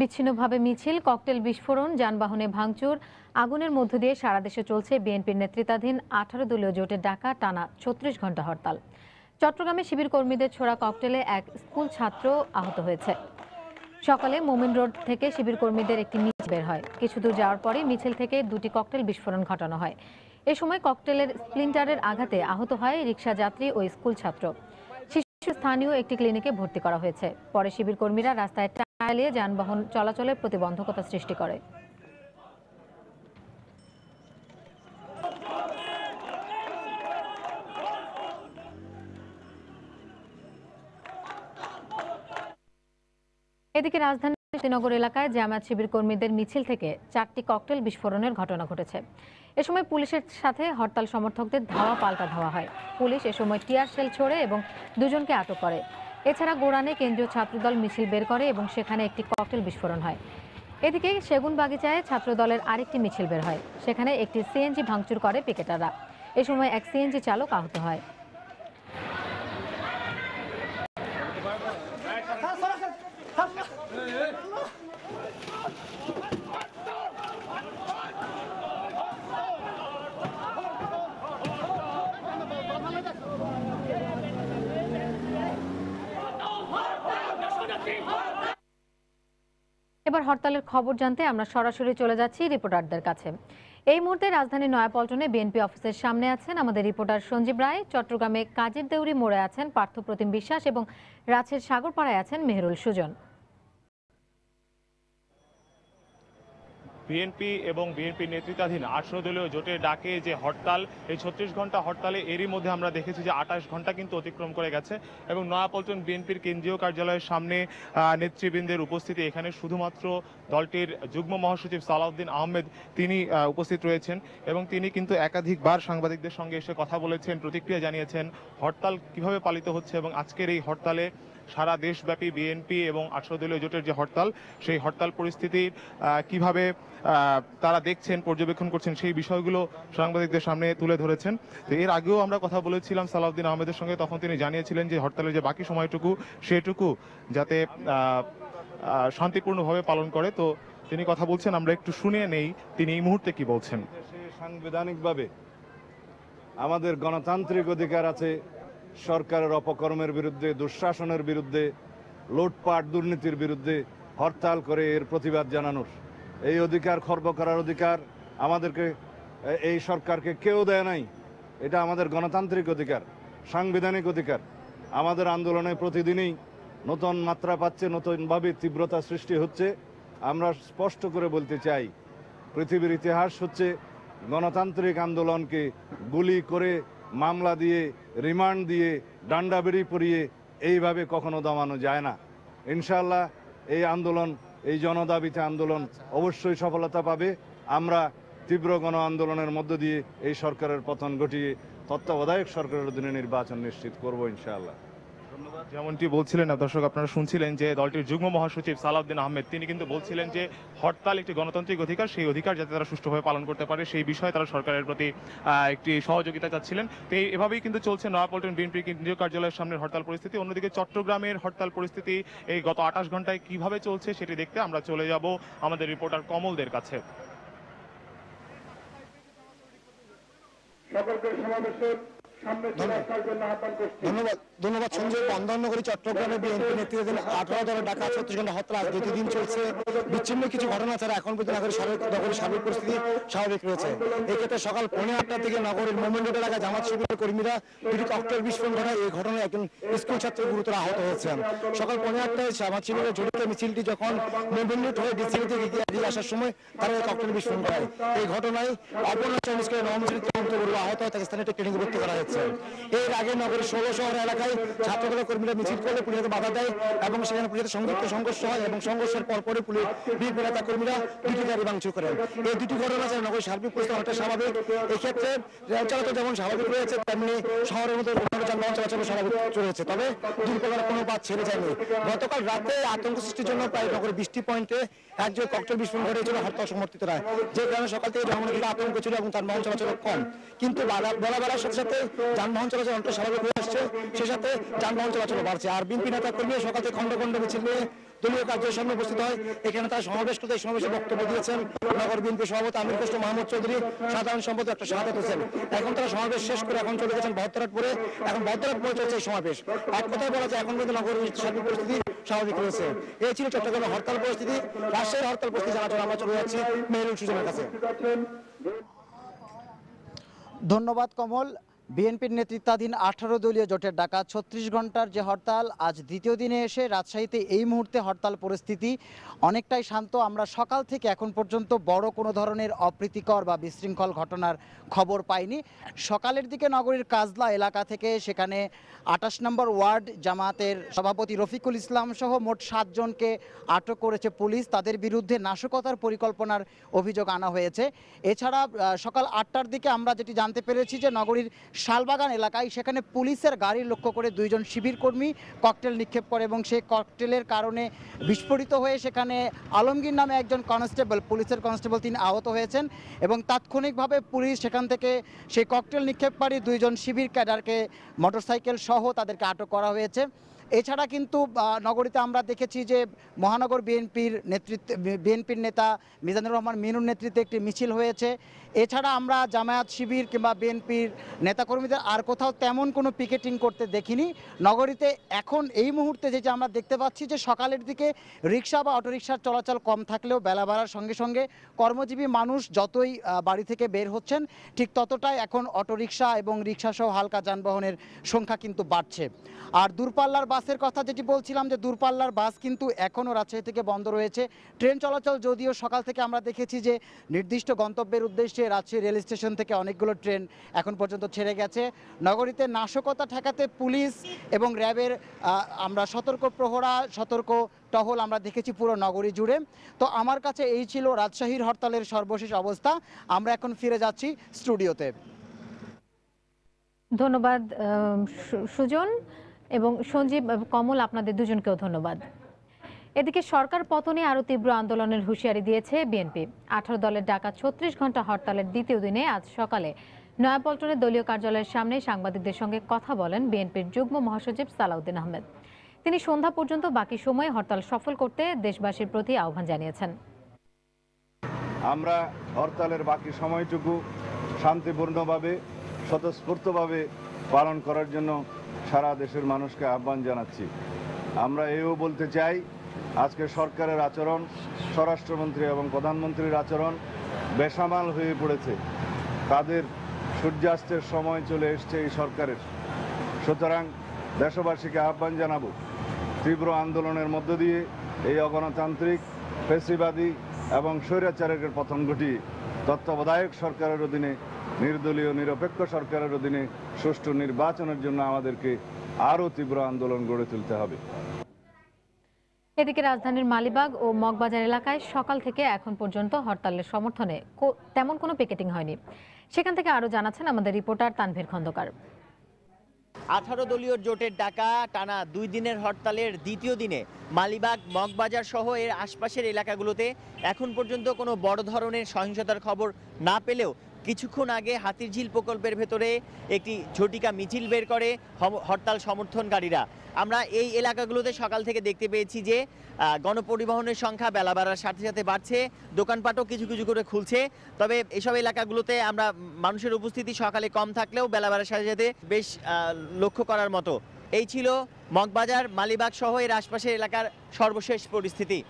বিচ্ছিন্নভাবে মিছিল ককটেল বিস্ফোরণ যানবাহনে ভাঙচুর আগুনের মধ্য দিয়ে সারা দেশে চলছে বিএনপির নেতৃত্বাধীন আঠারো দলীয় জোটের ডাকা টানা ছত্রিশ ঘন্টা হরতাল চট্টগ্রামে শিবির কর্মীদের ছোড়া ককটেলে এক স্কুল ছাত্র আহত হয়েছে সকালে মোমিন রোড থেকে শিবির কর্মীদের একটি মিছিল বের হয় কিছু দূর যাওয়ার পরে মিছিল থেকে দুটি ককটেল বিস্ফোরণ ঘটানো হয় এ সময় ককটেলের স্প্লিন্টারের আঘাতে আহত হয় রিক্সা যাত্রী ও স্কুল ছাত্র শিশু স্থানীয় একটি ক্লিনিকে ভর্তি করা হয়েছে পরে শিবির কর্মীরা রাস্তায় এলিয়ে যানবাহন চলাচলে প্রতিবন্ধকতা সৃষ্টি করে এদিকে রাজধানী শ্রীনগর এলাকায় জামায়াত শিবির কর্মীদের মিছিল থেকে চারটি ককটেল বিস্ফোরণের ঘটনা ঘটেছে এ সময় পুলিশের সাথে হরতাল সমর্থকদের ধাওয়া পাল্টা ধাওয়া হয় পুলিশ এ সময় টিয়ার সেল ছোড়ে এবং দুজনকে আটক করে এছাড়া গোড়ানে কেন্দ্রীয় ছাত্রদল মিছিল বের করে এবং সেখানে একটি ককটেল বিস্ফোরণ হয় এদিকে সেগুন বাগিচায় ছাত্রদলের আরেকটি মিছিল বের হয় সেখানে একটি সিএনজি ভাঙচুর করে পিকেটাররা এ সময় এক সিএনজি চালক আহত হয় এবার হরতালের খবর জানতে আমরা সরাসরি চলে যাচ্ছি রিপোর্টারদের কাছে এই মুহূর্তে রাজধানী নয়াপল্টনে বিএনপি অফিসের সামনে আছেন আমাদের রিপোর্টার সঞ্জীব রায় চট্টগ্রামে কাজের দেউরি মোড়ে আছেন পার্থ প্রতিম বিশ্বাস এবং রাছের সাগরপাড়ায় আছেন মেহরুল সুজন বিএনপি এবং বিএনপি নেতৃত্বাধীন আটশো দলীয় জোটের ডাকে যে হরতাল এই ছত্রিশ ঘন্টা হরতালে এরই মধ্যে আমরা দেখেছি যে আঠাশ ঘন্টা কিন্তু অতিক্রম করে গেছে এবং নয়াপল্টন বিএনপির কেন্দ্রীয় কার্যালয়ের সামনে নেতৃবৃন্দের উপস্থিতি এখানে শুধুমাত্র দলটির যুগ্ম মহাসচিব সালাউদ্দিন আহমেদ তিনি উপস্থিত রয়েছেন এবং তিনি কিন্তু একাধিকবার সাংবাদিকদের সঙ্গে এসে কথা বলেছেন প্রতিক্রিয়া জানিয়েছেন হরতাল কিভাবে পালিত হচ্ছে এবং আজকের এই হরতালে সারা দেশব্যাপী বিএনপি এবং আঠারো দলীয় জোটের যে হরতাল সেই হরতাল পরিস্থিতি কিভাবে তারা দেখছেন পর্যবেক্ষণ করছেন সেই বিষয়গুলো সাংবাদিকদের সামনে তুলে ধরেছেন তো এর আগেও আমরা কথা বলেছিলাম সালাউদ্দিন আহমেদের সঙ্গে তখন তিনি জানিয়েছিলেন যে হরতালের যে বাকি সময়টুকু সেটুকু যাতে শান্তিপূর্ণভাবে পালন করে তো তিনি কথা বলছেন আমরা একটু শুনিয়ে নেই তিনি এই মুহূর্তে কি বলছেন সাংবিধানিকভাবে আমাদের গণতান্ত্রিক অধিকার আছে সরকারের অপকর্মের বিরুদ্ধে দুঃশাসনের বিরুদ্ধে লুটপাট দুর্নীতির বিরুদ্ধে হরতাল করে এর প্রতিবাদ জানানোর এই অধিকার খর্ব করার অধিকার আমাদেরকে এই সরকারকে কেউ দেয় নাই এটা আমাদের গণতান্ত্রিক অধিকার সাংবিধানিক অধিকার আমাদের আন্দোলনে প্রতিদিনই নতুন মাত্রা পাচ্ছে নতুনভাবে তীব্রতা সৃষ্টি হচ্ছে আমরা স্পষ্ট করে বলতে চাই পৃথিবীর ইতিহাস হচ্ছে গণতান্ত্রিক আন্দোলনকে গুলি করে মামলা দিয়ে রিমান্ড দিয়ে ডান্ডা বেরি পরিয়ে এইভাবে কখনো দমানো যায় না ইনশাল্লাহ এই আন্দোলন এই জনদাবিতে আন্দোলন অবশ্যই সফলতা পাবে আমরা তীব্র গণ আন্দোলনের মধ্য দিয়ে এই সরকারের পতন ঘটিয়ে তত্ত্বাবধায়ক সরকারের অধীনে নির্বাচন নিশ্চিত করব ইনশাআল্লাহ যেমনটি বলছিলেন দর্শক আপনারা শুনছিলেন যে দলটির যুগ্ম মহাসচিব সালাউদ্দিন আহমেদ তিনি কিন্তু বলছিলেন যে হরতাল একটি গণতান্ত্রিক অধিকার সেই অধিকার যাতে তারা সুষ্ঠুভাবে পালন করতে পারে সেই বিষয়ে তারা সরকারের প্রতি একটি সহযোগিতা চাচ্ছিলেন তো এভাবেই কিন্তু চলছে নয়াপল্টন বিএনপির কেন্দ্রীয় কার্যালয়ের সামনে হরতাল পরিস্থিতি অন্যদিকে চট্টগ্রামের হরতাল পরিস্থিতি এই গত আঠাশ ঘন্টায় কিভাবে চলছে সেটি দেখতে আমরা চলে যাব আমাদের রিপোর্টার কমলদের কাছে সকলকে সমাবেশের ধন্যবাদ ধন্যবাদ সঞ্জয় বিএনপি নেতৃত্বে আঠারো দলের ডাকা ছত্রিশ ঘন্টা চলছে বিচ্ছিন্ন কিছু ঘটনা ছাড়া এখন পর্যন্ত নগরের সার্বিক পরিস্থিতি স্বাভাবিক রয়েছে এক্ষেত্রে সকাল পৌনে আটটা থেকে নগরের মোমেন্ট এলাকায় জামাত শিবিরের কর্মীরা দুটি ককটেল বিস্ফোরণ ঘটায় এই ঘটনায় একজন স্কুল ছাত্র গুরুতর আহত হয়েছেন সকাল পৌনে আটটায় জামাত শিবিরের জড়িত মিছিলটি যখন মোমেন্ট হয়ে ডিসিএল থেকে এগিয়ে আসার সময় তারা এই ককটেল বিস্ফোরণ ঘটায় এই ঘটনায় অপরাধ চমস্কার আহত হয় তাকে স্থানীয় একটি ক্লিনিকে ভর্তি করা হয়েছে হয়েছে এর আগে নগরের ষোলো শহর এলাকায় ছাত্রদলের কর্মীরা মিছিল করলে পুলিশ বাধা দেয় এবং সেখানে পুলিশের সংযুক্ত সংঘর্ষ হয় এবং সংঘর্ষের পরপরই পুলিশ বিএনপি নেতা কর্মীরা দুটি গাড়ি ভাঙচুর করেন এই দুটি ঘটনা যেন নগরের সার্বিক পরিস্থিতি অনেকটা স্বাভাবিক এক্ষেত্রে রেল চলাচল যেমন স্বাভাবিক রয়েছে তেমনি শহরের মধ্যে অন্যান্য যানবাহন চলাচল স্বাভাবিক চলেছে তবে দুর্ঘটনার কোনো বাদ ছেড়ে যায়নি গতকাল রাতে আতঙ্ক সৃষ্টির জন্য প্রায় নগরের বৃষ্টি পয়েন্টে একজন ককটেল বিস্ফোরণ ঘটেছিল হরতাল সমর্থিতরা যে কারণে সকাল থেকে রহমানের আতঙ্ক ছিল এবং তার মহল চলাচল কম কিন্তু বেলা বেলার সাথে সাথে যানবাহন চলাচল অনেকটা স্বাভাবিক হয়ে আসছে সেই সাথে যানবাহন চলাচল বাড়ছে আর বিএনপি নেতা কর্মী সকাল থেকে খন্ড খন্ড মিছিল নিয়ে দলীয় কার্যের সামনে উপস্থিত হয় এখানে তার সমাবেশ করতে সমাবেশে বক্তব্য দিয়েছেন নগর বিএনপি সভাপতি আমির কৃষ্ণ মাহমুদ চৌধুরী সাধারণ সম্পাদক একটা সাদাত হোসেন এখন তারা সমাবেশ শেষ করে এখন চলে গেছেন বহত্তরাটপুরে এখন বহত্তরাটপুরে চলছে এই সমাবেশ এক কথায় বলা যায় এখন কিন্তু নগর সার্বিক পরিস্থিতি স্বাভাবিক রয়েছে এই ছিল চট্টগ্রামের হরতাল পরিস্থিতি রাজশাহীর হরতাল পরিস্থিতি জানা চলে আমরা চলে যাচ্ছি মেহরুল সুজনের কাছে ধন্যবাদ কমল বিএনপির নেতৃত্বাধীন আঠারো দলীয় জোটের ডাকা ছত্রিশ ঘন্টার যে হরতাল আজ দ্বিতীয় দিনে এসে রাজশাহীতে এই মুহূর্তে হরতাল পরিস্থিতি অনেকটাই শান্ত আমরা সকাল থেকে এখন পর্যন্ত বড় কোনো ধরনের অপ্রীতিকর বা বিশৃঙ্খল ঘটনার খবর পাইনি সকালের দিকে নগরীর কাজলা এলাকা থেকে সেখানে আটাশ নম্বর ওয়ার্ড জামাতের সভাপতি রফিকুল ইসলাম সহ মোট সাতজনকে আটক করেছে পুলিশ তাদের বিরুদ্ধে নাশকতার পরিকল্পনার অভিযোগ আনা হয়েছে এছাড়া সকাল আটটার দিকে আমরা যেটি জানতে পেরেছি যে নগরীর শালবাগান এলাকায় সেখানে পুলিশের গাড়ি লক্ষ্য করে দুইজন শিবির কর্মী ককটেল নিক্ষেপ করে এবং সেই ককটেলের কারণে বিস্ফোরিত হয়ে সেখানে আলমগীর নামে একজন কনস্টেবল পুলিশের কনস্টেবল তিনি আহত হয়েছেন এবং তাৎক্ষণিকভাবে পুলিশ সেখান থেকে সেই ককটেল নিক্ষেপকারী দুইজন শিবির ক্যাডারকে মোটরসাইকেল সহ তাদেরকে আটক করা হয়েছে এছাড়া কিন্তু নগরীতে আমরা দেখেছি যে মহানগর বিএনপির নেতৃত্বে বিএনপির নেতা মিজানুর রহমান মিনুর নেতৃত্বে একটি মিছিল হয়েছে এছাড়া আমরা জামায়াত শিবির কিংবা বিএনপির নেতাকর্মীদের আর কোথাও তেমন কোনো পিকেটিং করতে দেখিনি নগরীতে এখন এই মুহূর্তে যে আমরা দেখতে পাচ্ছি যে সকালের দিকে রিক্সা বা অটোরিকশার চলাচল কম থাকলেও বেলা বাড়ার সঙ্গে সঙ্গে কর্মজীবী মানুষ যতই বাড়ি থেকে বের হচ্ছেন ঠিক ততটাই এখন অটোরিকশা এবং রিক্সাসহ হালকা যানবাহনের সংখ্যা কিন্তু বাড়ছে আর দূরপাল্লার বাস বাসের কথা যেটি বলছিলাম যে দূরপাল্লার বাস কিন্তু এখনও রাজশাহী থেকে বন্ধ রয়েছে ট্রেন চলাচল যদিও সকাল থেকে আমরা দেখেছি যে নির্দিষ্ট গন্তব্যের উদ্দেশ্যে রাজশাহী রেল স্টেশন থেকে অনেকগুলো ট্রেন এখন পর্যন্ত ছেড়ে গেছে নগরীতে নাশকতা ঠেকাতে পুলিশ এবং র্যাবের আমরা সতর্ক প্রহরা সতর্ক টহল আমরা দেখেছি পুরো নগরী জুড়ে তো আমার কাছে এই ছিল রাজশাহীর হরতালের সর্বশেষ অবস্থা আমরা এখন ফিরে যাচ্ছি স্টুডিওতে ধন্যবাদ সুজন এবং সঞ্জীব কমল আপনাদের দুজনকেও ধন্যবাদ এদিকে সরকার পতনে আরও তীব্র আন্দোলনের হুঁশিয়ারি দিয়েছে বিএনপি আঠারো দলের ডাকা ছত্রিশ ঘন্টা হরতালের দ্বিতীয় দিনে আজ সকালে নয়াপল্টনের দলীয় কার্যালয়ের সামনে সাংবাদিকদের সঙ্গে কথা বলেন বিএনপির যুগ্ম মহাসচিব সালাউদ্দিন আহমেদ তিনি সন্ধ্যা পর্যন্ত বাকি সময়ে হরতাল সফল করতে দেশবাসীর প্রতি আহ্বান জানিয়েছেন আমরা হরতালের বাকি সময়টুকু শান্তিপূর্ণভাবে স্বতঃস্ফূর্তভাবে পালন করার জন্য সারা দেশের মানুষকে আহ্বান জানাচ্ছি আমরা এও বলতে চাই আজকে সরকারের আচরণ স্বরাষ্ট্রমন্ত্রী এবং প্রধানমন্ত্রীর আচরণ বেসামাল হয়ে পড়েছে তাদের সূর্যাস্তের সময় চলে এসছে এই সরকারের সুতরাং দেশবাসীকে আহ্বান জানাব তীব্র আন্দোলনের মধ্য দিয়ে এই অগণতান্ত্রিক ফেসিবাদী এবং স্বৈরাচারের পতন ঘটিয়ে তত্ত্বাবধায়ক সরকারের অধীনে নির্দলীয় নিরপেক্ষ সরকারের অধীনে সুষ্ঠু নির্বাচনের জন্য আমাদেরকে আরও তীব্র আন্দোলন গড়ে তুলতে হবে এদিকে রাজধানীর মালিবাগ ও মগবাজার এলাকায় সকাল থেকে এখন পর্যন্ত হরতালের সমর্থনে তেমন কোনো পিকেটিং হয়নি সেখান থেকে আরও জানাচ্ছেন আমাদের রিপোর্টার তানভীর খন্দকার আঠারো দলীয় জোটের ডাকা টানা দুই দিনের হরতালের দ্বিতীয় দিনে মালিবাগ মগবাজার সহ এর আশপাশের এলাকাগুলোতে এখন পর্যন্ত কোনো বড় ধরনের সহিংসতার খবর না পেলেও কিছুক্ষণ আগে হাতিরঝিল প্রকল্পের ভেতরে একটি ঝটিকা মিছিল বের করে হরতাল সমর্থনকারীরা আমরা এই এলাকাগুলোতে সকাল থেকে দেখতে পেয়েছি যে গণপরিবহনের সংখ্যা বেলা বাড়ার সাথে সাথে বাড়ছে দোকানপাটও কিছু কিছু করে খুলছে তবে এসব এলাকাগুলোতে আমরা মানুষের উপস্থিতি সকালে কম থাকলেও বেলা বাড়ার সাথে সাথে বেশ লক্ষ্য করার মতো এই ছিল মগবাজার মালিবাগ সহ এর আশপাশের এলাকার সর্বশেষ পরিস্থিতি